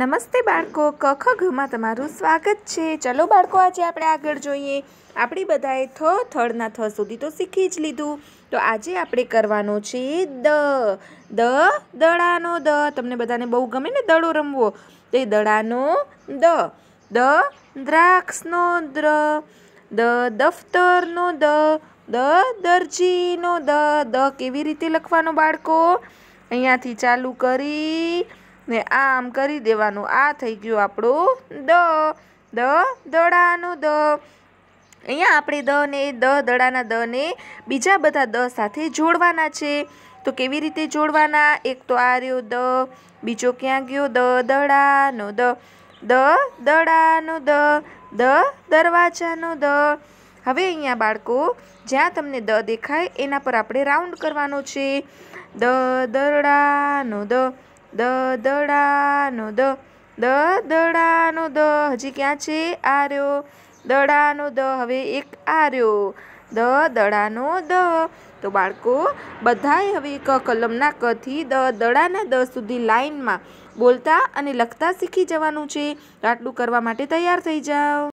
નમસ્તે બાળકો કખ ઘમાં તમારું સ્વાગત છે ચલો બાળકો આજે આપણે આગળ જોઈએ આપણે બધાએ થ થળના થ સુધી તો શીખી જ લીધું તો આજે આપણે કરવાનો છે દ દ દડાનો દ તમને બધાને બહુ ગમે ને દડો રમવો તો એ દડાનો દ દ દ્રાક્ષનો દ્ર દ દફતરનો દ દ દરજીનો દ દ કેવી રીતે લખવાનો બાળકો અહીંયાથી ચાલુ કરી ને આમ કરી દેવાનું આ થઈ ગયું આપણું દ દ દડાનું દ અહીંયા આપણે દ ને દ દડાના દ ને બીજા બધા દ સાથે જોડવાના છે તો કેવી રીતે જોડવાના એક તો આ રહ્યો દ બીજો ક્યાં ગયો દ દડાનો દ દ દડાનો દ દ દરવાજાનો દ હવે અહીંયા બાળકો જ્યાં તમને દ દેખાય એના પર આપણે રાઉન્ડ કરવાનો છે દ દડાનો દ દ દડાનો દ દ દડાનો દ હજી ક્યાં છે આર્યો દડાનો દ હવે એક આર્યો દ દડાનો દ તો બાળકો બધાએ હવે ક કલમના કથી દ દડાના દ સુધી લાઇનમાં બોલતા અને લખતા શીખી જવાનું છે આટલું કરવા માટે તૈયાર થઈ જાઓ